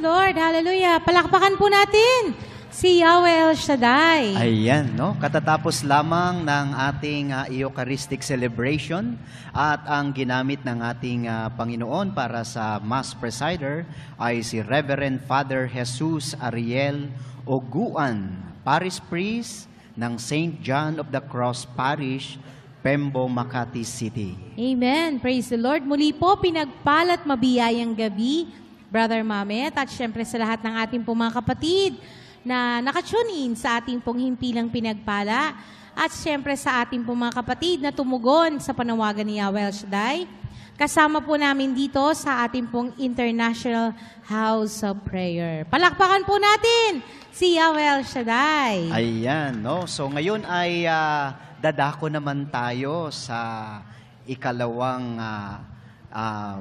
Lord. Hallelujah. Palakpakan po natin si Yahweh El Shaddai. Ayan, no? Katatapos lamang ng ating uh, Eucharistic celebration at ang ginamit ng ating uh, Panginoon para sa Mass Presider ay si Reverend Father Jesus Ariel Oguan, Parish Priest ng St. John of the Cross Parish Pembo, Makati City. Amen. Praise the Lord. Muli po, pinagpalat mabiyayang gabi Brother Mamet, at syempre sa lahat ng ating pong mga kapatid na nakatune in sa ating pong himpilang pinagpala at syempre sa ating pong mga kapatid na tumugon sa panawagan ni Yahweh Shaddai. Kasama po namin dito sa ating pong International House of Prayer. Palakpakan po natin si Yahweh Shaddai. Ayan, no? So ngayon ay uh, dadako naman tayo sa ikalawang uh, uh,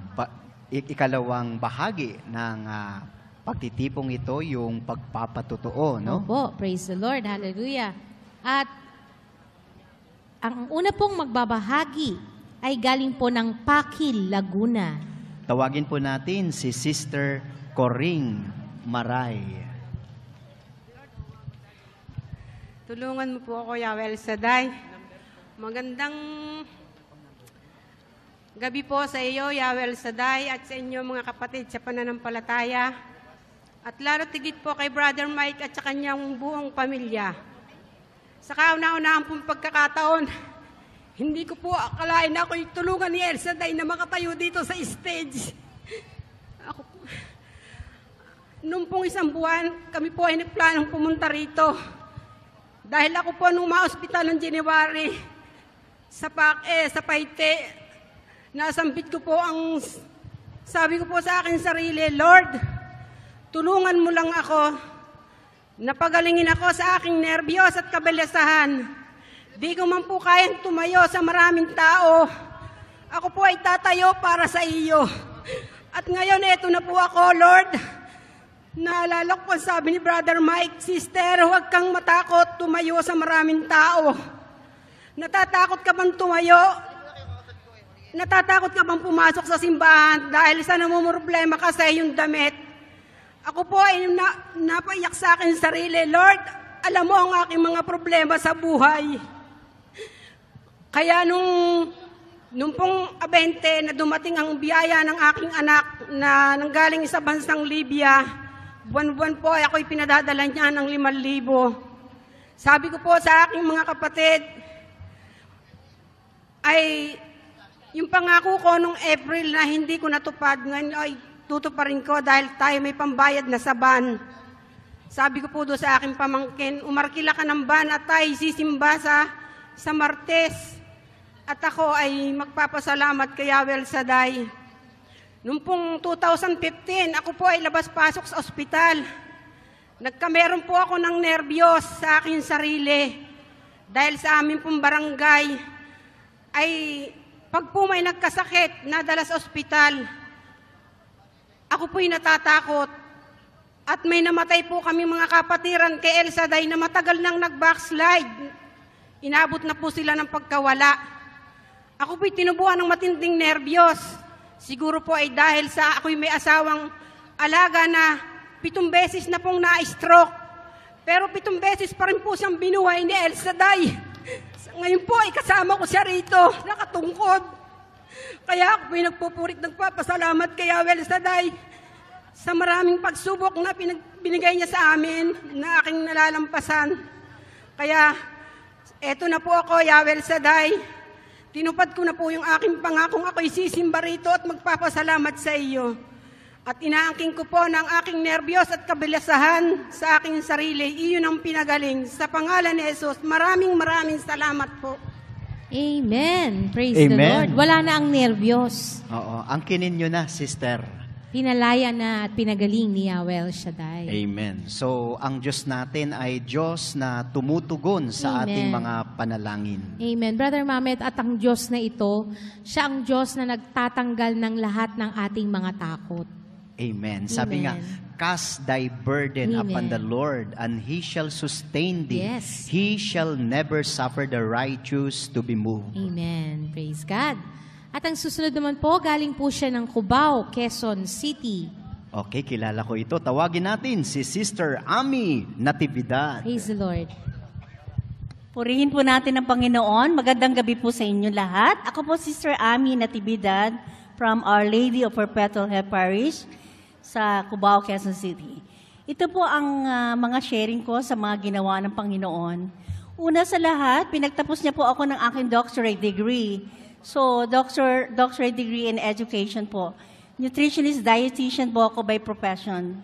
ikalawang bahagi ng uh, pagtitipong ito yung pagpapatotoo, no? Opo, praise the Lord, hallelujah. At ang una pong magbabahagi ay galing po ng Pakil, Laguna. Tawagin po natin si Sister Coring Maray. Tulungan mo po ako, Yawel Saday. Magandang Gabi po sa iyo, Yawel Saday, at sa inyo mga kapatid sa pananampalataya. At lalo tigit po kay Brother Mike at sa kanyang buong pamilya. Sa kauna-unahan pong pagkakataon, hindi ko po akalain na ako'y tulungan ni Elsa Day na makatayo dito sa stage. Ako, noong pong isang buwan, kami po ay nagplanong pumunta rito. Dahil ako po nung maospital ng January, sa Pakke, eh, sa Paite, Nasambit ko po ang, sabi ko po sa akin sarili, Lord, tulungan mo lang ako, napagalingin ako sa aking nerbiyos at kabalyasahan. Di ko man po kayang tumayo sa maraming tao. Ako po ay tatayo para sa iyo. At ngayon, eto na po ako, Lord. Naalala ko sabi ni Brother Mike, Sister, huwag kang matakot tumayo sa maraming tao. Natatakot ka bang tumayo Natatakot ka bang pumasok sa simbahan dahil sa namumroblema sa yung damit? Ako po ay na, napaiyak sa akin sarili, Lord, alam mo ang aking mga problema sa buhay. Kaya nung, nung pong abente na dumating ang biyaya ng aking anak na nanggaling sa bansang Libya, buwan-buwan po ay ako'y pinadadala niya ng liman libo. Sabi ko po sa aking mga kapatid, ay yung pangako ko nung April na hindi ko natupad, ngayon ay tutuparin ko dahil tayo may pambayad na sa ban. Sabi ko po doon sa aking pamangkin, umarkila ka ng ban at tayo sisimba sa, sa Martes. At ako ay magpapasalamat kay Yawel Saday. Noong pong 2015, ako po ay labas-pasok sa ospital. Nagkameron po ako ng nerbiyos sa aking sarili dahil sa aming pong barangay ay pag po may nagkasakit, nadala sa ospital, ako po'y natatakot. At may namatay po kami mga kapatiran kay Elsa Day na matagal nang nag-backslide. Inabot na po sila ng pagkawala. Ako po'y tinubuan ng matinding nervyos. Siguro po ay dahil sa ako'y may asawang alaga na pitong beses na pong na-stroke. Pero pitong beses pa rin po siyang binuhay ni Elsa Day. Ngayon po ay kasama ko siya rito, nakatungkod. Kaya ako po'y nagpupurit nagpapasalamat kay Yahweh Saday sa maraming pagsubok na pinag binigay niya sa amin na aking nalalampasan. Kaya eto na po ako, Yahweh Saday. Tinupad ko na po yung aking pangakong ako'y sisimba rito at magpapasalamat sa iyo. At inaangking ko po ng aking nerbiyos at kabilasahan sa aking sarili. Iyon ang pinagaling. Sa pangalan ni Jesus, maraming maraming salamat po. Amen. Praise Amen. the Lord. Wala na ang nerbiyos. Oo. Angkinin nyo na, sister. Pinalaya na at pinagaling ni Yahweh Shaddai. Amen. So, ang Diyos natin ay Diyos na tumutugon sa Amen. ating mga panalangin. Amen. Brother Mamet, at ang Diyos na ito, siya ang Diyos na nagtatanggal ng lahat ng ating mga takot. Amen. Sabi Amen. nga, cast thy burden Amen. upon the Lord, and He shall sustain thee. Yes. He shall never suffer the righteous to be moved. Amen. Praise God. At ang susunod naman po, galing po siya ng Cubao, Quezon City. Okay, kilala ko ito. Tawagin natin si Sister Ami Natividad. Praise the Lord. Purihin po natin ang Panginoon. Magandang gabi po sa inyo lahat. Ako po Sister Ami Natividad from Our Lady of Perpetual Help Parish sa Cubao, Quezon City. Ito po ang uh, mga sharing ko sa mga ginawa ng Panginoon. Una sa lahat, pinagtapos niya po ako ng aking doctorate degree. So, doctor, doctorate degree in education po. Nutritionist, dietitian po ako by profession.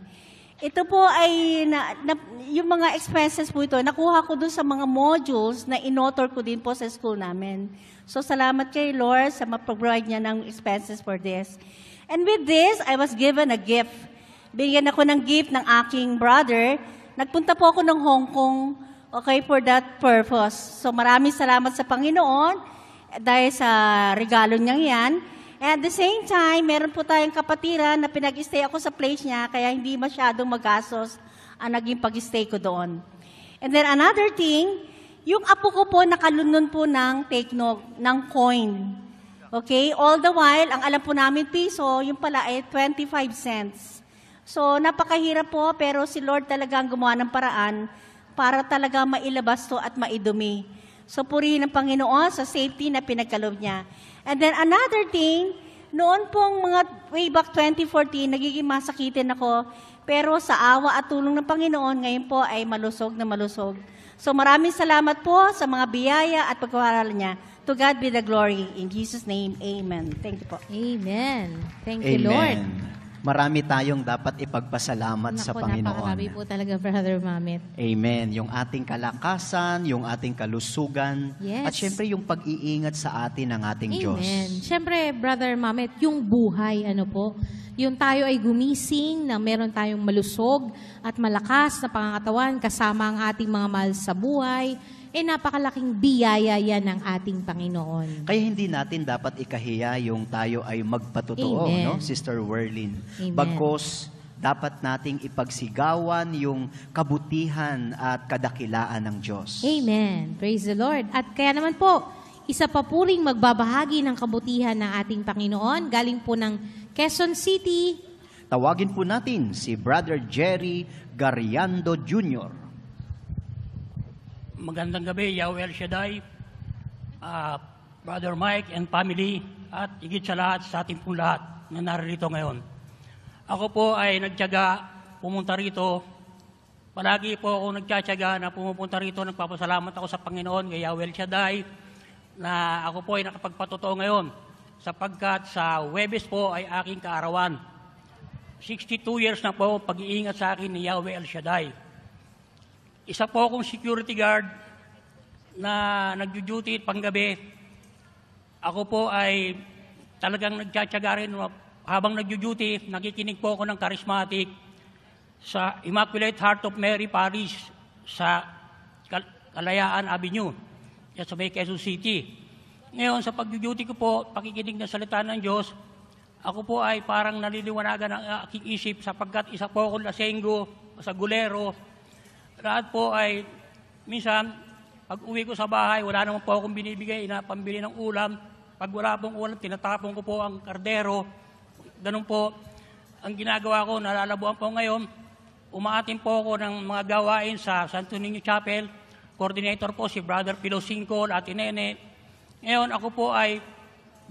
Ito po ay, na, na, yung mga expenses po ito, nakuha ko doon sa mga modules na inotor ko din po sa school namin. So, salamat kay Lord sa mag-provide niya ng expenses for this. And with this, I was given a gift. Bigyan ako ng gift ng aking brother. Nagpunta po ako ng Hong Kong, okay, for that purpose. So maraming salamat sa Panginoon dahil sa regalo niyang yan. And at the same time, meron po tayong kapatiran na pinag-stay ako sa place niya, kaya hindi masyadong magastos ang naging pag-stay ko doon. And then another thing, yung apo ko po nakalunod po ng take ng coin. Okay? All the while, ang alam po namin piso, yung pala ay 25 cents. So, napakahirap po, pero si Lord talaga ang gumawa ng paraan para talaga mailabas to at maidumi. So, purihin ang Panginoon sa safety na pinagkalob niya. And then, another thing, noon pong mga way back 2014, nagiging masakitin ako, pero sa awa at tulong ng Panginoon, ngayon po ay malusog na malusog. So, maraming salamat po sa mga biyaya at pagkawaral niya. To God be the glory. In Jesus' name, Amen. Thank you po. Amen. Thank you, Lord. Marami tayong dapat ipagpasalamat Naku, sa Panginoon. Napakarami po talaga, Brother Mamet. Amen. Yung ating kalakasan, yung ating kalusugan, yes. at syempre yung pag-iingat sa atin ng ating Amen. Diyos. Amen. Syempre, Brother Mamet, yung buhay, ano po, yung tayo ay gumising na meron tayong malusog at malakas na pangangatawan kasama ang ating mga mahal sa buhay, eh napakalaking biyaya yan ng ating Panginoon. Kaya hindi natin dapat ikahiya yung tayo ay magpatotoo, Amen. no, Sister Werlin. Amen. Bagkos dapat nating ipagsigawan yung kabutihan at kadakilaan ng Diyos. Amen. Praise the Lord. At kaya naman po, isa pa po rin magbabahagi ng kabutihan ng ating Panginoon. Galing po ng Quezon City. Tawagin po natin si Brother Jerry Gariando Jr. Magandang gabi, Yahweh El Shaddai, uh, Brother Mike and family, at higit sa lahat sa ating pong lahat na naririto ngayon. Ako po ay nagtyaga pumunta rito. Palagi po ako nagtsatsaga na pumupunta rito. Nagpapasalamat ako sa Panginoon kay Yahweh El Shaddai na ako po ay nakapagpatotoo ngayon sapagkat sa Webes po ay aking kaarawan. 62 years na po pag-iingat sa akin ni Yahweh El Shaddai isa po akong security guard na nagjo-duty panggabi. Ako po ay talagang nagtsatsaga rin habang nagjo-duty, nakikinig po ako ng charismatic sa Immaculate Heart of Mary Parish sa Kalayaan Avenue sa may Quezon City. Ngayon, sa pagduduty ko po, pakikinig ng salita ng Diyos, ako po ay parang naliliwanagan ang aking isip sapagkat isa po akong lasenggo, sa gulero, lahat po ay, minsan, pag uwi ko sa bahay, wala naman po akong binibigay na pambili ng ulam. Pag wala pong ulam, tinatapon ko po ang kardero. Ganun po, ang ginagawa ko, nalalabuan po ngayon, umaatin po ako ng mga gawain sa Santo Niño Chapel. Coordinator po si Brother Pilo Singkol at Inene. Ngayon, ako po ay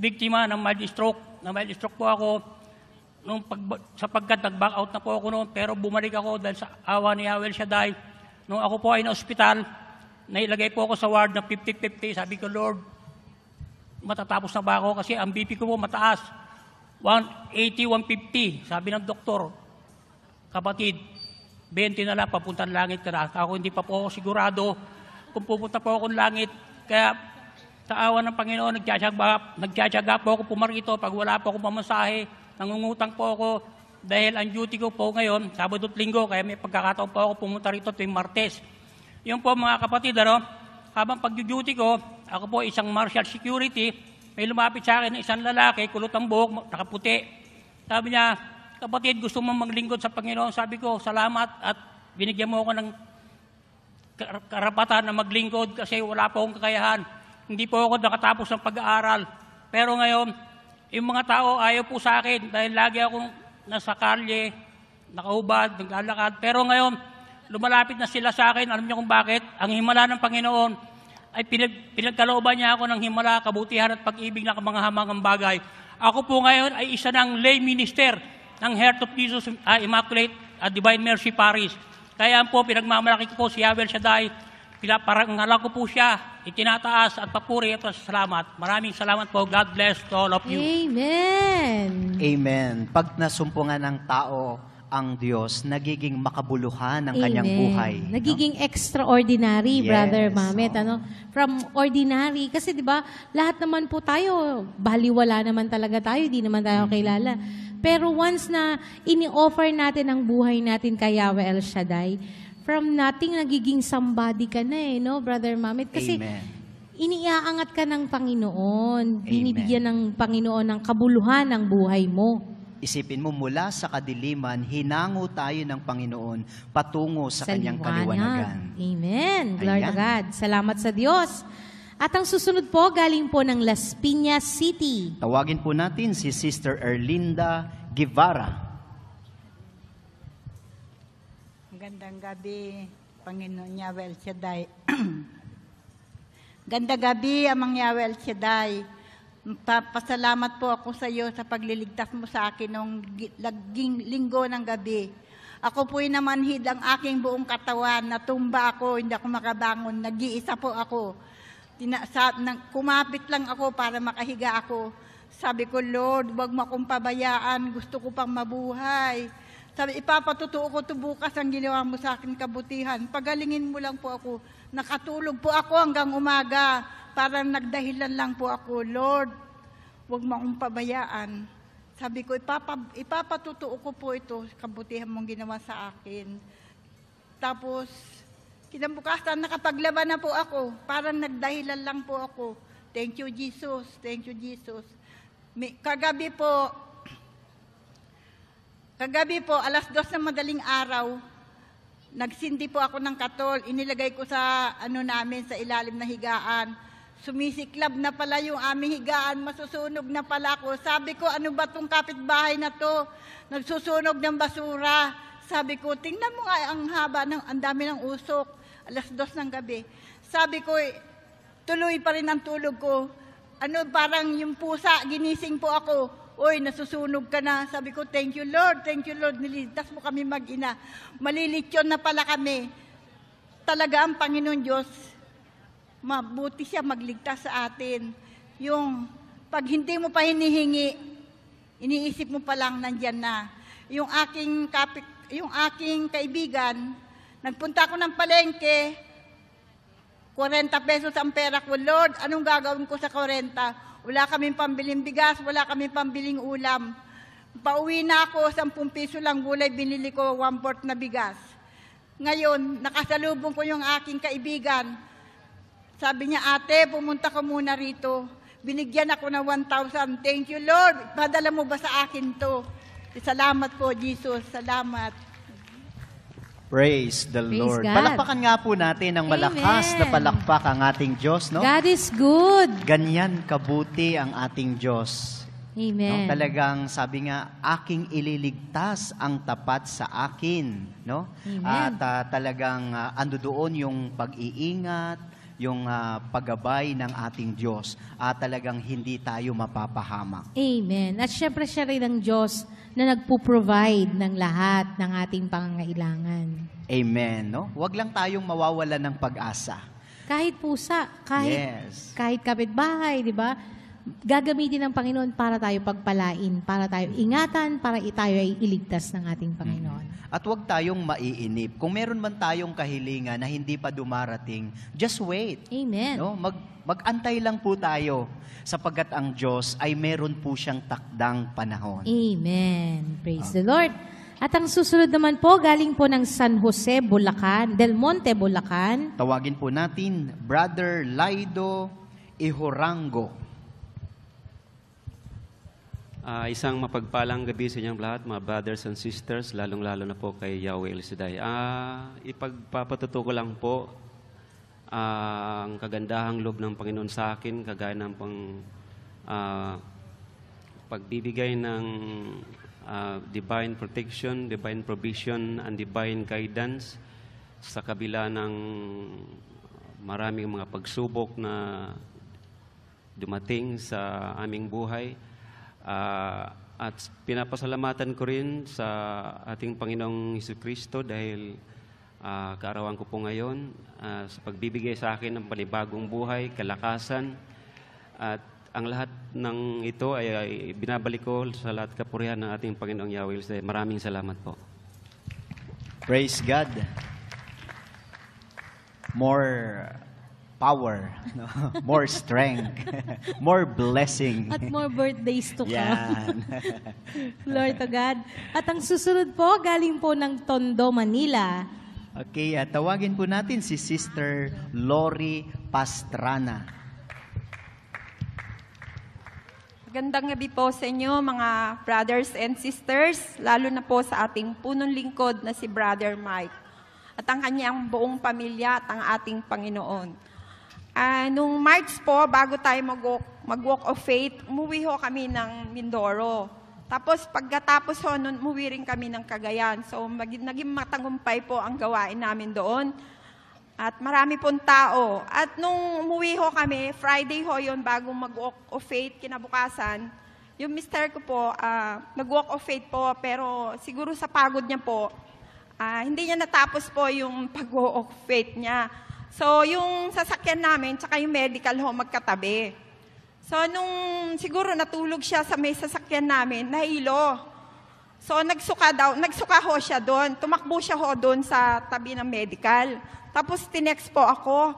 biktima ng mild stroke. Na mild stroke po ako nung pag, sapagkat nag-back out na po ako noon, pero bumalik ako dahil sa awa ni Awel Shaddai Nung ako po ay na ospital, nailagay po ako sa ward na 50-50. Sabi ko, Lord, matatapos na ba ako? Kasi ang BP ko po mataas. 180, 150. Sabi ng doktor, kapatid, 20 na lang, papuntang langit ka na. Ako hindi pa po ako sigurado kung pupunta po ako ng langit. Kaya sa awa ng Panginoon, nagtsatsaga, nagtsatsaga po ako pumarito. Pag wala po ako pamasahe, nangungutang po ako, dahil ang duty ko po ngayon, Sabado at Linggo, kaya may pagkakataon po ako pumunta rito tuwing Martes. Yun po mga kapatid, ano, habang pag-duty ko, ako po isang martial security, may lumapit sa akin isang lalaki, kulot ang buhok, nakaputi. Sabi niya, kapatid, gusto mong maglingkod sa Panginoon? Sabi ko, salamat at binigyan mo ako ng karapatan na maglingkod kasi wala po akong kakayahan. Hindi po ako nakatapos ng pag-aaral. Pero ngayon, yung mga tao ayaw po sa akin dahil lagi akong nasa kalye, nakahubad, naglalakad. Pero ngayon, lumalapit na sila sa akin. Alam niyo kung bakit? Ang himala ng Panginoon ay pinag, pinagkalooban niya ako ng himala, kabutihan at pag-ibig ng mga kamangahamangang bagay. Ako po ngayon ay isa ng lay minister ng Heart of Jesus uh, Immaculate uh, Divine Mercy Paris. Kaya po, pinagmamalaki ko po si Yahweh Shaddai, pinaparangalan ko po siya. Itinataas at papuri at salamat. Maraming salamat po. God bless to all of you. Amen. Amen. Pag nasumpungan ng tao ang Diyos, nagiging makabuluhan ang Amen. kanyang buhay. Nagiging no? extraordinary, yes. Brother Mamet. Oh. Ano? From ordinary. Kasi di ba lahat naman po tayo, baliwala naman talaga tayo, di naman tayo mm-hmm. kilala. Pero once na ini-offer natin ang buhay natin kay Yahweh El Shaddai, from nothing nagiging somebody ka na eh, no, Brother Mamit? Kasi Amen iniaangat ka ng Panginoon. Binibigyan ng Panginoon ng kabuluhan ng buhay mo. Isipin mo, mula sa kadiliman, hinango tayo ng Panginoon patungo sa, sa kanyang kaliwanagan. Amen. Glory Ayan. to God. Salamat sa Diyos. At ang susunod po, galing po ng Las Piñas City. Tawagin po natin si Sister Erlinda Guevara. Magandang gabi, Panginoon Yahweh Shaddai. Ganda gabi, Amang Yahweh Shaddai. Pasalamat po ako sa iyo sa pagliligtas mo sa akin noong laging linggo ng gabi. Ako po'y namanhid ang aking buong katawan, natumba ako, hindi ako makabangon, nag-iisa po ako. Tina, sa, nang, kumapit lang ako para makahiga ako. Sabi ko, Lord, huwag mo akong pabayaan, gusto ko pang mabuhay sabi, ipapatutuo ko to bukas ang ginawa mo sa akin kabutihan. Pagalingin mo lang po ako. Nakatulog po ako hanggang umaga. Parang nagdahilan lang po ako. Lord, huwag mong pabayaan. Sabi ko, ipapa, ipapatutuo ko po ito, kabutihan mong ginawa sa akin. Tapos, kinabukasan, nakapaglaban na po ako. Parang nagdahilan lang po ako. Thank you, Jesus. Thank you, Jesus. May, kagabi po, Kagabi po, alas dos ng madaling araw, nagsindi po ako ng katol, inilagay ko sa ano namin, sa ilalim na higaan. Sumisiklab na pala yung aming higaan, masusunog na pala ako. Sabi ko, ano ba tong kapitbahay na to? Nagsusunog ng basura. Sabi ko, tingnan mo nga ang haba, ng, ang dami ng usok. Alas dos ng gabi. Sabi ko, eh, tuloy pa rin ang tulog ko. Ano, parang yung pusa, ginising po ako Uy, nasusunog ka na. Sabi ko, thank you Lord, thank you Lord, niligtas mo kami mag-ina. Malilityon na pala kami. Talaga ang Panginoon Diyos, mabuti siya magligtas sa atin. Yung pag hindi mo pa hinihingi, iniisip mo pa lang nandyan na. Yung aking, kapik, yung aking kaibigan, nagpunta ako ng palengke, 40 pesos ang pera ko, Lord, anong gagawin ko sa 40? Wala kaming pambiling bigas, wala kaming pambiling ulam. Pauwi na ako, 10 piso lang gulay, binili ko 1 fourth na bigas. Ngayon, nakasalubong ko yung aking kaibigan. Sabi niya, ate, pumunta ka muna rito. Binigyan ako ng 1,000. Thank you, Lord. Padala mo ba sa akin to? Salamat po, Jesus. Salamat. Praise the Praise Lord. God. Palakpakan nga po natin ang malakas Amen. na palakpak ang ating Diyos, no? God is good. Ganyan kabuti ang ating Diyos. Amen. No? Talagang sabi nga, aking ililigtas ang tapat sa akin. No? Amen. At uh, talagang uh, ando doon yung pag-iingat, yung uh, paggabay ng ating Diyos at talagang hindi tayo mapapahamak. Amen. At syempre siya rin ang Diyos na nagpo-provide ng lahat ng ating pangangailangan. Amen. No? Huwag lang tayong mawawala ng pag-asa. Kahit pusa, kahit, yes. kahit kapitbahay, di ba? gagamitin ng Panginoon para tayo pagpalain, para tayo ingatan, para tayo ay iligtas ng ating mm-hmm. Panginoon. At huwag tayong maiinip. Kung meron man tayong kahilingan na hindi pa dumarating, just wait. Amen. No? Mag, magantay lang po tayo sapagkat ang Diyos ay meron po siyang takdang panahon. Amen. Praise okay. the ah. Lord. At ang susunod naman po, galing po ng San Jose, Bulacan, Del Monte, Bulacan. Tawagin po natin, Brother Lido Ihorango. Uh, isang mapagpalang gabi sa inyong lahat, mga brothers and sisters, lalong-lalo na po kay Yahweh Elsiday. Uh, ah, ipagpapatuto ko lang po uh, ang kagandahang loob ng Panginoon sa akin, kagaya ng pang, uh, pagbibigay ng uh, divine protection, divine provision, and divine guidance sa kabila ng maraming mga pagsubok na dumating sa aming buhay Ah, at pinapasalamatan ko rin sa ating Panginoong Hesus Kristo dahil uh, kaarawan ko po ngayon uh, sa pagbibigay sa akin ng panibagong buhay, kalakasan at ang lahat ng ito ay, ay binabalik ko sa lahat kapurihan ng ating Panginoong Yahweh. Maraming salamat po. Praise God. More power, no? more strength, more blessing. At more birthdays to come. Glory to God. At ang susunod po, galing po ng Tondo, Manila. Okay, at tawagin po natin si Sister Lori Pastrana. Magandang gabi po sa inyo mga brothers and sisters, lalo na po sa ating punong lingkod na si Brother Mike at ang kanyang buong pamilya at ang ating Panginoon. Uh, nung March po, bago tayo mag-walk, mag-walk of faith, umuwi ho kami ng Mindoro. Tapos pagkatapos ho, nun, umuwi rin kami ng Cagayan. So mag- naging matagumpay po ang gawain namin doon. At marami pong tao. At nung umuwi ho kami, Friday ho yon bago mag-walk of faith kinabukasan, yung mister ko po, uh, nag-walk of faith po, pero siguro sa pagod niya po, uh, hindi niya natapos po yung pag-walk of faith niya. So, yung sasakyan namin, tsaka yung medical home magkatabi. So, nung siguro natulog siya sa may sasakyan namin, nahilo. So, nagsuka daw, nagsuka ho siya doon. Tumakbo siya ho doon sa tabi ng medical. Tapos, tinext po ako.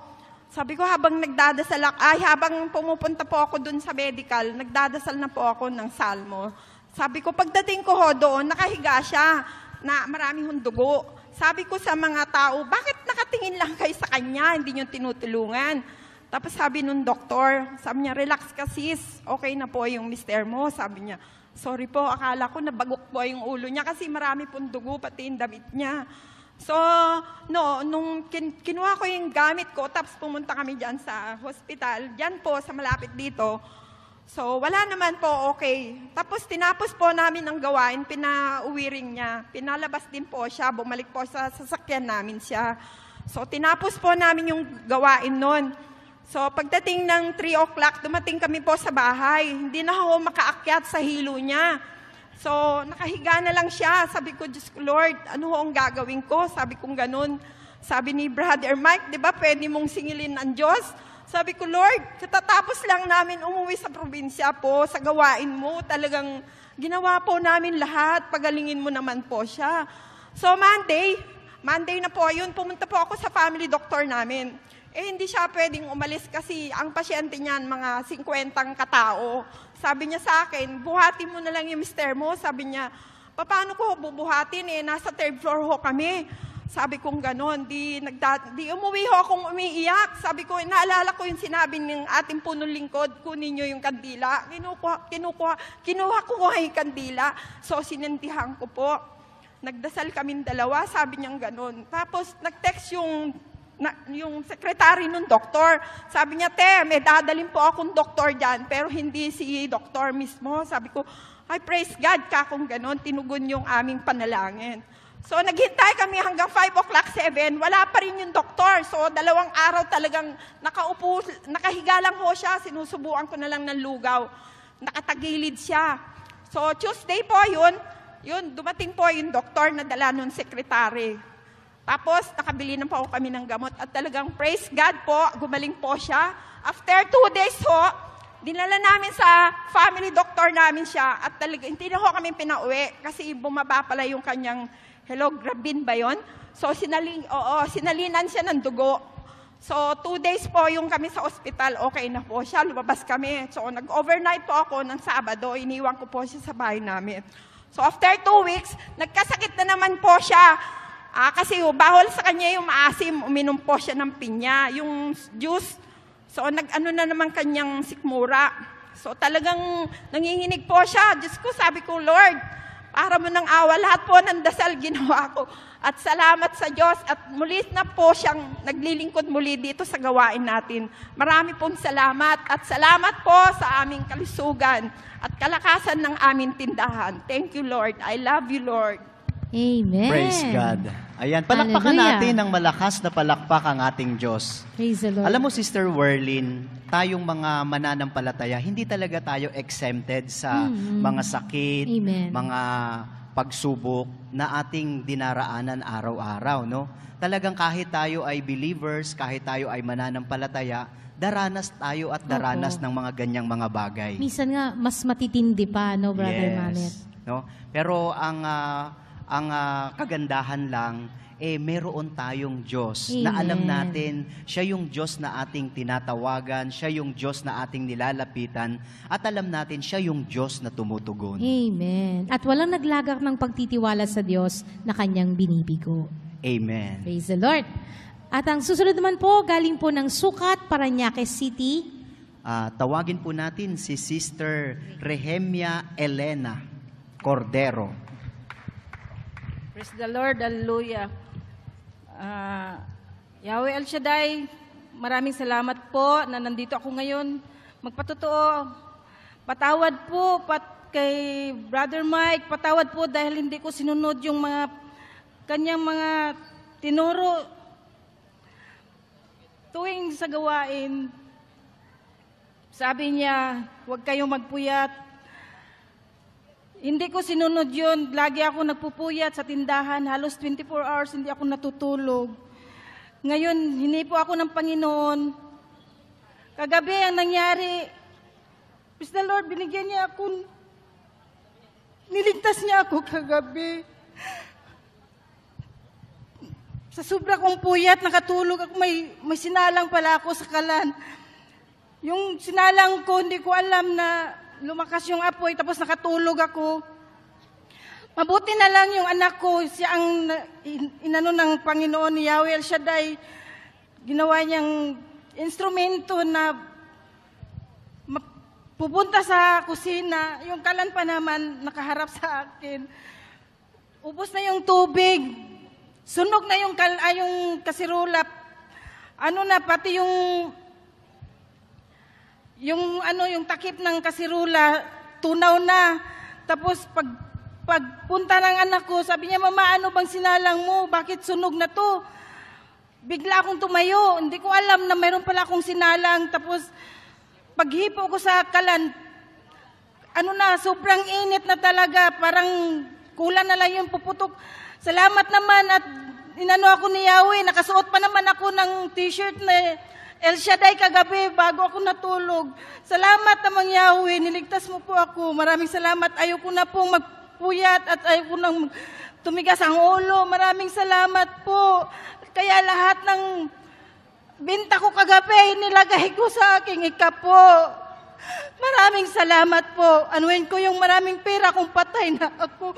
Sabi ko, habang nagdadasal ako, ay, habang pumupunta po ako doon sa medical, nagdadasal na po ako ng salmo. Sabi ko, pagdating ko ho doon, nakahiga siya na marami hong dugo. Sabi ko sa mga tao, bakit na nakatingin lang kayo sa kanya, hindi nyo tinutulungan. Tapos sabi nung doktor, sabi niya, relax ka sis, okay na po yung mister mo. Sabi niya, sorry po, akala ko nabagok po yung ulo niya kasi marami pong dugo, pati yung damit niya. So, no, nung kin- kinuha ko yung gamit ko, tapos pumunta kami dyan sa hospital, dyan po, sa malapit dito. So, wala naman po, okay. Tapos, tinapos po namin ang gawain, pinauwi rin niya. Pinalabas din po siya, bumalik po sa sasakyan namin siya. So, tinapos po namin yung gawain nun. So, pagdating ng 3 o'clock, dumating kami po sa bahay. Hindi na ako makaakyat sa hilo niya. So, nakahiga na lang siya. Sabi ko, Diyos ko, Lord, ano ho ang gagawin ko? Sabi kong ganun. Sabi ni Brother Mike, di ba pwede mong singilin ang Diyos? Sabi ko, Lord, katatapos lang namin umuwi sa probinsya po, sa gawain mo. Talagang ginawa po namin lahat. Pagalingin mo naman po siya. So, Monday, Monday na po, ayun, pumunta po ako sa family doctor namin. Eh, hindi siya pwedeng umalis kasi ang pasyente niyan, mga 50 katao. Sabi niya sa akin, buhati mo na lang yung mister mo. Sabi niya, paano ko bubuhatin eh, nasa third floor ho kami. Sabi kong ganon, di, nagda, di umuwi ho akong umiiyak. Sabi ko, naalala ko yung sinabi ng ating punong lingkod, kunin niyo yung kandila. Kinukuha, kinukuha, kinuha ko yung kandila. So, sinintihan ko po. Nagdasal kaming dalawa, sabi niyang ganun. Tapos nag-text yung, na, yung secretary nung doktor. Sabi niya, te, may eh, dadalin po akong doktor dyan, pero hindi si doktor mismo. Sabi ko, ay praise God ka kung ganun, tinugon yung aming panalangin. So naghintay kami hanggang 5 o'clock, 7. Wala pa rin yung doktor. So dalawang araw talagang nakaupo, nakahiga lang ho siya. Sinusubuan ko na lang ng lugaw. Nakatagilid siya. So Tuesday po yun, yun, dumating po yung doktor na dala nun sekretary. Tapos, nakabili na po kami ng gamot. At talagang, praise God po, gumaling po siya. After two days po, dinala namin sa family doctor namin siya. At talagang, hindi na ho kami pinauwi kasi bumaba pala yung kanyang helograbin ba yon? So, sinali, oo, sinalinan siya ng dugo. So, two days po yung kami sa ospital, okay na po siya, lumabas kami. So, nag-overnight po ako ng Sabado, iniwan ko po siya sa bahay namin. So after two weeks, nagkasakit na naman po siya. Ah, kasi bahol sa kanya yung maasim, uminom po siya ng pinya, yung juice. So nag-ano na naman kanyang sikmura. So talagang nanginginig po siya. Diyos ko, sabi ko, Lord, araw mo ng awa. Lahat po ng dasal ginawa ko. At salamat sa Diyos at muli na po siyang naglilingkod muli dito sa gawain natin. Marami pong salamat at salamat po sa aming kalusugan at kalakasan ng aming tindahan. Thank you, Lord. I love you, Lord. Amen. Praise God. Ayan, palakpakan Hallelujah. natin ng malakas na palakpak ang ating Diyos. Praise the Lord. Alam mo, Sister Werlin, tayong mga mananampalataya, hindi talaga tayo exempted sa mm-hmm. mga sakit, Amen. mga pagsubok na ating dinaraanan araw-araw, no? Talagang kahit tayo ay believers, kahit tayo ay mananampalataya, daranas tayo at daranas Oo. ng mga ganyang mga bagay. Minsan nga, mas matitindi pa, no, Brother yes. Mamet? No? Pero ang... Uh, ang ah, kagandahan lang, eh meron tayong Diyos na alam natin, siya yung Diyos na ating tinatawagan, siya yung Diyos na ating nilalapitan, at alam natin, siya yung Diyos na tumutugon. Amen. At walang naglagak ng pagtitiwala sa Diyos na kanyang binibigo. Amen. Praise the Lord. At ang susunod naman po, galing po ng Sukat, Paranaque City. Ah, tawagin po natin si Sister Rehemia Elena Cordero. Praise the Lord. Hallelujah. Uh, Yahweh El Shaddai, maraming salamat po na nandito ako ngayon. Magpatotoo, patawad po pat kay Brother Mike, patawad po dahil hindi ko sinunod yung mga kanyang mga tinuro tuwing sa gawain. Sabi niya, huwag kayong magpuyat, hindi ko sinunod yun. Lagi ako nagpupuyat sa tindahan. Halos 24 hours hindi ako natutulog. Ngayon, hinipo ako ng Panginoon. Kagabi, ang nangyari, Praise the Lord, binigyan niya ako, niligtas niya ako kagabi. Sa sobra kong puyat, nakatulog ako, may, may sinalang pala ako sa kalan. Yung sinalang ko, hindi ko alam na lumakas yung apoy, tapos nakatulog ako. Mabuti na lang yung anak ko, siya ang inano ng Panginoon ni Yahweh El Shaddai, ginawa niyang instrumento na pupunta sa kusina, yung kalan pa naman nakaharap sa akin. Ubus na yung tubig, sunog na yung, kal, ah, yung kasirula, ano na, pati yung yung ano, yung takip ng kasirula, tunaw na. Tapos pag pagpunta ng anak ko, sabi niya, Mama, ano bang sinalang mo? Bakit sunog na to? Bigla akong tumayo. Hindi ko alam na mayroon pala akong sinalang. Tapos, paghipo ko sa kalan, ano na, sobrang init na talaga. Parang kulang na lang yung puputok. Salamat naman at inano ako ni Yahweh. Nakasuot pa naman ako ng t-shirt na El Shaddai kagabi bago ako natulog. Salamat naman Yahweh, niligtas mo po ako. Maraming salamat. Ayoko na po magpuyat at ayoko nang tumigas ang ulo. Maraming salamat po. Kaya lahat ng binta ko kagabi, nilagay ko sa aking ikapo. Maraming salamat po. Anuin ko yung maraming pera kung patay na ako.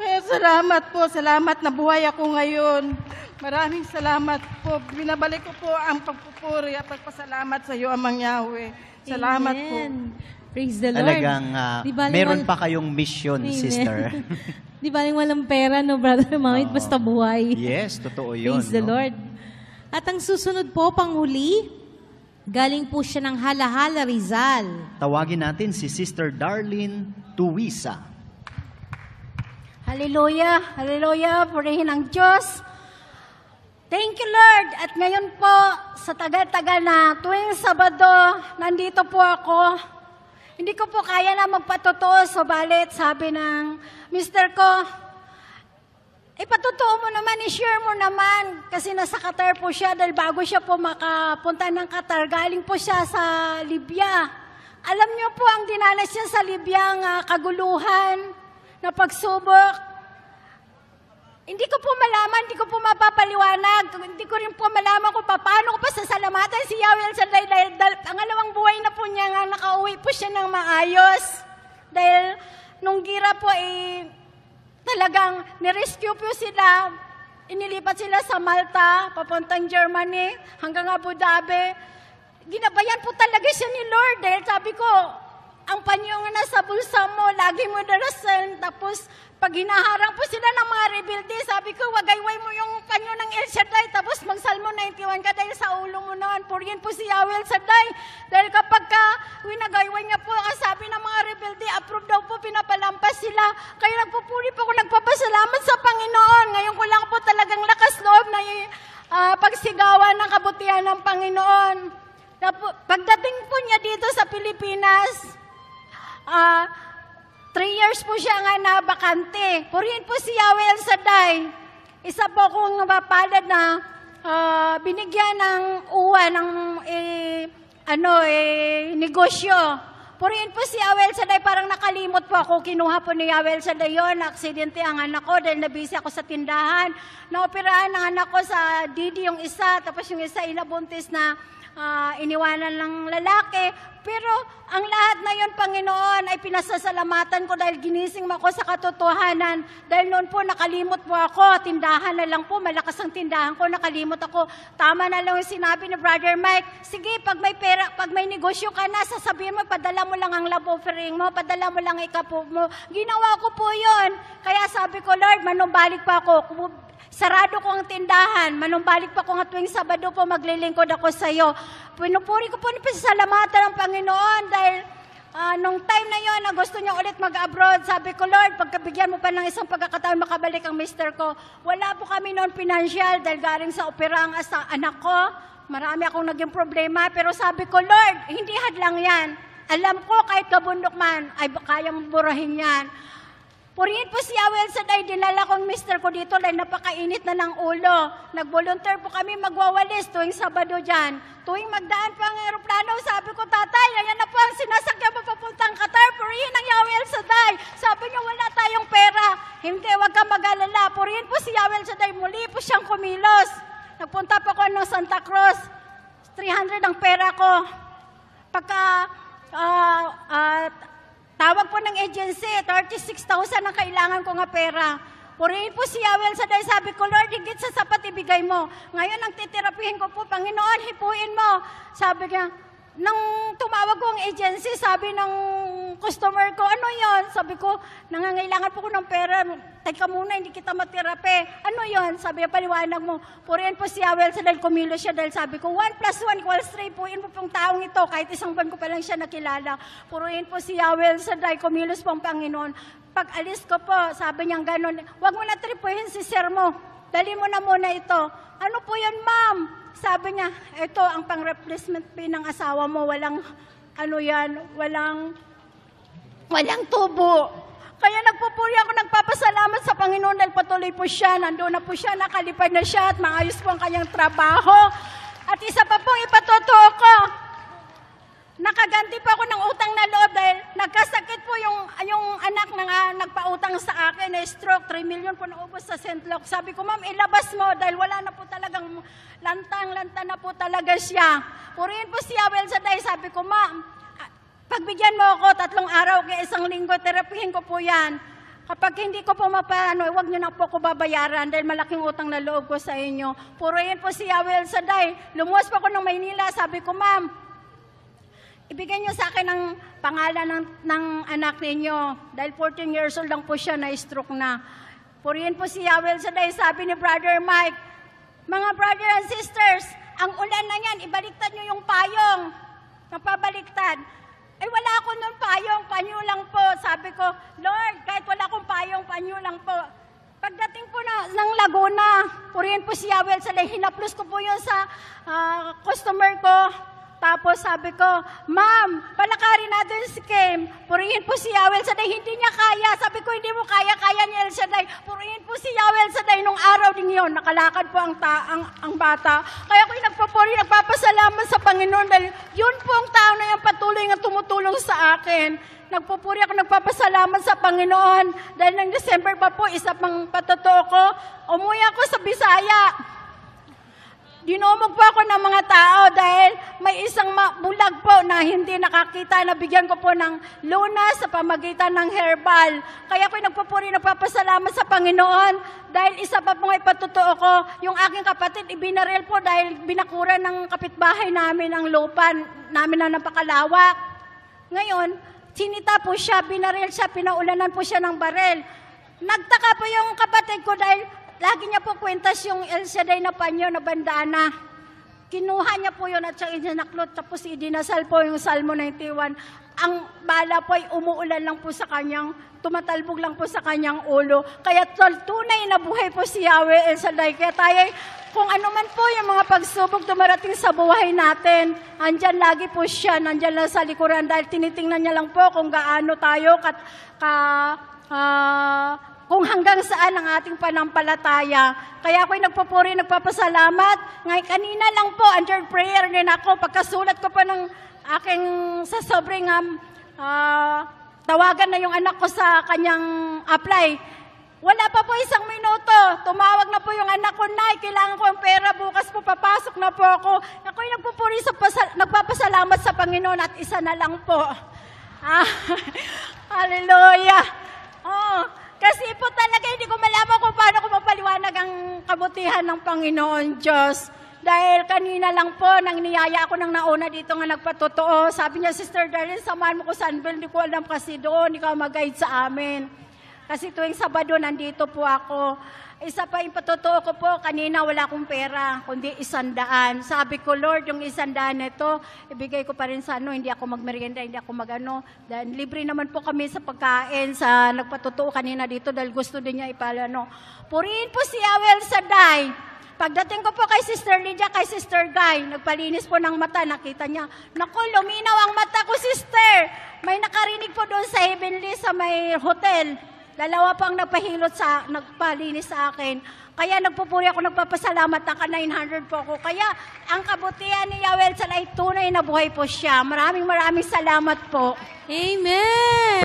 Kaya salamat po, salamat na buhay ako ngayon. Maraming salamat po. Binabalik ko po ang pagpupuri at pagpasalamat sa iyo, Amang Yahweh. Salamat Amen. po. Praise the Lord. Talagang uh, Di ba, meron pa kayong mission, Amen. sister. Di baling walang pera, no, brother Mangit? Uh, basta buhay. Yes, totoo yun. Praise no? the Lord. At ang susunod po, panghuli, galing po siya ng Halahala Rizal. Tawagin natin si Sister Darlene Tuwisa. Hallelujah, hallelujah, purihin ang Diyos. Thank you, Lord. At ngayon po, sa taga-taga na tuwing Sabado, nandito po ako. Hindi ko po kaya na magpatotoo, subalit so sabi ng mister ko, ipatotoo eh, mo naman, i-share mo naman. Kasi nasa Qatar po siya, dahil bago siya po makapunta ng Qatar, galing po siya sa Libya. Alam niyo po ang dinanas niya sa Libya, ang uh, kaguluhan, na pagsubok. Hindi ko po malaman, hindi ko po mapapaliwanag, hindi ko rin po malaman kung paano ko pa sasalamatan si Yahweh Shaddai dahil, dahil pangalawang buhay na po niya nga nakauwi po siya ng maayos. Dahil nung gira po eh, talagang nirescue po sila, inilipat sila sa Malta, papuntang Germany, hanggang Abu Dhabi. Ginabayan po talaga siya ni Lord dahil sabi ko, ang panyo nga nasa bulsa mo, lagi mo darasal. Tapos, pag hinaharang po sila ng mga rebelde, sabi ko, wagayway mo yung panyo ng El Shaddai. Tapos, magsalmo 91 ka dahil sa ulo mo noon. Purihin po si Yahweh El Shaddai. Dahil kapag ka, winagayway nga po, ang sabi ng mga rebelde, approved daw po, pinapalampas sila. Kaya nagpupuri po ko, nagpapasalamat sa Panginoon. Ngayon ko lang po talagang lakas loob na uh, pagsigawan ng kabutihan ng Panginoon. Pagdating po niya dito sa Pilipinas, uh, three years po siya nga nabakante. Purihin po si Yahweh El Isa po kong mapalad na uh, binigyan ng uwa ng eh, ano, eh, negosyo. Purihin po si Awel Saday, parang nakalimot po ako. Kinuha po ni Awel Saday yun, aksidente ang anak ko dahil nabisi ako sa tindahan. Naoperahan ang anak ko sa Didi yung isa, tapos yung isa inabuntis na uh, iniwanan ng lalaki. Pero ang lahat na yon, Panginoon, ay pinasasalamatan ko dahil ginising mo ako sa katotohanan. Dahil noon po, nakalimot po ako. Tindahan na lang po, malakas ang tindahan ko, nakalimot ako. Tama na lang yung sinabi ni Brother Mike. Sige, pag may pera, pag may negosyo ka na, sasabihin mo, padala mo lang ang love offering mo, padala mo lang ikapo mo. Ginawa ko po yon. Kaya sabi ko, Lord, manumbalik pa ako. Sarado ko ang tindahan. Manumbalik pa ko nga tuwing Sabado po maglilingkod ako sa iyo. Pinupuri ko po na pasasalamatan ang Panginoon dahil uh, nung time na yon na gusto niya ulit mag-abroad, sabi ko, Lord, pagkabigyan mo pa ng isang pagkakataon makabalik ang mister ko. Wala po kami noon financial dahil galing sa opera ang asa anak ko. Marami akong naging problema, pero sabi ko, Lord, hindi hadlang yan. Alam ko kahit kabundok man, ay kayang burahin yan. Purihin po si Yahweh Sadai, dinala kong mister ko dito dahil napakainit na ng ulo. Nag-volunteer po kami magwawalis tuwing Sabado dyan. Tuwing magdaan po ang aeroplano, sabi ko, tatay, ayan na po ang sinasakyan mo papuntang Qatar. Purihin ang Yahweh Sadai. Sabi niya, wala tayong pera. Hindi, wag kang mag-alala. Purihin po si Yahweh Sadai, muli po siyang kumilos. Nagpunta po ako ng Santa Cruz. 300 ang pera ko. Pagka uh, uh, Tawag po ng agency, 36,000 ang kailangan ko nga pera. Purihin po si Yawel sa day. Sabi ko, Lord, higit sa sapat ibigay mo. Ngayon ang titirapihin ko po, Panginoon, hipuin mo. Sabi niya, nang tumawag ko ang agency, sabi ng customer ko, ano yon? Sabi ko, nangangailangan po ko ng pera. Teka muna, hindi kita matirape. Ano yon? Sabi niya, paliwanag mo. Purihan po si well, sa dahil kumilo siya dahil sabi ko, 1 plus 1 equals 3. Purihan po pong taong ito. Kahit isang buwan ko pa lang siya nakilala. Purihan po si well, sa dahil kumilos po Panginoon. Pag alis ko po, sabi niya ganun, wag mo na tripuhin si sir mo dali mo na muna ito. Ano po yan, ma'am? Sabi niya, ito ang pang-replacement pin ng asawa mo. Walang, ano yan, walang, walang tubo. Kaya nagpupuri ako, nagpapasalamat sa Panginoon dahil patuloy po siya. Nandoon na po siya, nakalipad na siya at maayos po ang kanyang trabaho. At isa pa po, ipatotoo ko, Nakaganti po ako ng utang na loob dahil nagkasakit po yung, yung anak na nga nagpautang sa akin, na eh, stroke, 3 million po naubos sa St. Luke. Sabi ko, ma'am, ilabas mo dahil wala na po talagang lantang-lanta na po talaga siya. Purihin po si well, sa dahil sabi ko, ma'am, ah, pagbigyan mo ako tatlong araw kaya isang linggo, terapihin ko po yan. Kapag hindi ko po mapano, huwag niyo na po ko babayaran dahil malaking utang na loob ko sa inyo. Purihin po si Yawel Saday. Lumuwas pa ako ng Maynila, sabi ko, ma'am, Ibigay niyo sa akin ang pangalan ng, ng anak ninyo dahil 14 years old lang po siya, na-stroke na. Purihin po si Yawel sa day, sabi ni Brother Mike, mga brother and sisters, ang ulan na yan, ibaliktad niyo yung payong. Napabaliktad. Ay, eh, wala ako nun payong, panyo lang po. Sabi ko, Lord, kahit wala akong payong, panyo lang po. Pagdating po na, ng Laguna, purihin po si Yawel sa hinaplos ko po yun sa uh, customer ko. Tapos sabi ko, Ma'am, palakarin natin si Kim. Purihin po si Yawel Saday. Hindi niya kaya. Sabi ko, hindi mo kaya. Kaya ni El Shaddai. Purihin po si Yawel Saday. Nung araw din yon, nakalakad po ang, ta ang, ang bata. Kaya ko nagpapuri, nagpapasalamat sa Panginoon dahil yun po ang tao na yung patuloy na tumutulong sa akin. Nagpupuri ako, nagpapasalamat sa Panginoon dahil ng December pa po, isa pang patotoo ko, umuwi ako sa Bisaya dinomog po ako ng mga tao dahil may isang bulag po na hindi nakakita. Nabigyan ko po ng luna sa pamagitan ng herbal. Kaya po nagpupuri, nagpapasalamat sa Panginoon dahil isa pa po ipatutuo ko, yung aking kapatid ibinaril po dahil binakura ng kapitbahay namin ang lupa namin na napakalawak. Ngayon, sinita po siya, binaril siya, pinaulanan po siya ng barel. Nagtaka po yung kapatid ko dahil lagi niya po kwentas yung El Shaddai na panyo na bandana. Kinuha niya po yun at siya idinaklot tapos idinasal po yung Salmo 91. Ang bala po ay umuulan lang po sa kanyang, tumatalbog lang po sa kanyang ulo. Kaya tunay na buhay po si Yahweh El Shaddai. Kaya tayo kung ano man po yung mga pagsubok dumarating sa buhay natin, andyan lagi po siya, nandyan lang sa likuran dahil tinitingnan niya lang po kung gaano tayo kat, ka, uh, kung hanggang saan ang ating panampalataya. Kaya ako'y nagpapuri, nagpapasalamat. Ngay kanina lang po, under prayer din ako, pagkasulat ko pa ng aking sa sobrang um, uh, tawagan na yung anak ko sa kanyang apply. Wala pa po isang minuto. Tumawag na po yung anak ko, Nay, kailangan ko ang pera. Bukas po papasok na po ako. Ako'y nagpupuri sa pasal- nagpapasalamat sa Panginoon at isa na lang po. Ah, hallelujah. Oh, kasi po talaga hindi ko malaman kung paano ko mapaliwanag ang kabutihan ng Panginoon Diyos. Dahil kanina lang po, nang niyaya ako nang nauna dito nga nagpatotoo. Sabi niya, Sister Darlene, samahan mo ko sa Anvil. Hindi ko alam kasi doon, ikaw mag-guide sa amin. Kasi tuwing Sabado, nandito po ako. Isa pa yung patotoo ko po, kanina wala akong pera, kundi isandaan. Sabi ko, Lord, yung isandaan nito, ibigay ko pa rin sa ano, hindi ako magmerienda, hindi ako magano. Dahil libre naman po kami sa pagkain, sa nagpatotoo kanina dito, dahil gusto din niya ipala, ipalano. Purihin po si Awel Saday. Pagdating ko po kay Sister Lydia, kay Sister Guy, nagpalinis po ng mata, nakita niya, Naku, luminaw ang mata ko, Sister! May nakarinig po doon sa Heavenly, sa may hotel Dalawa pa ang nagpahilot sa, nagpalinis sa akin. Kaya nagpupuri ako, nagpapasalamat, naka 900 po ako. Kaya ang kabutihan ni Yawel sa tunay na buhay po siya. Maraming maraming salamat po. Amen!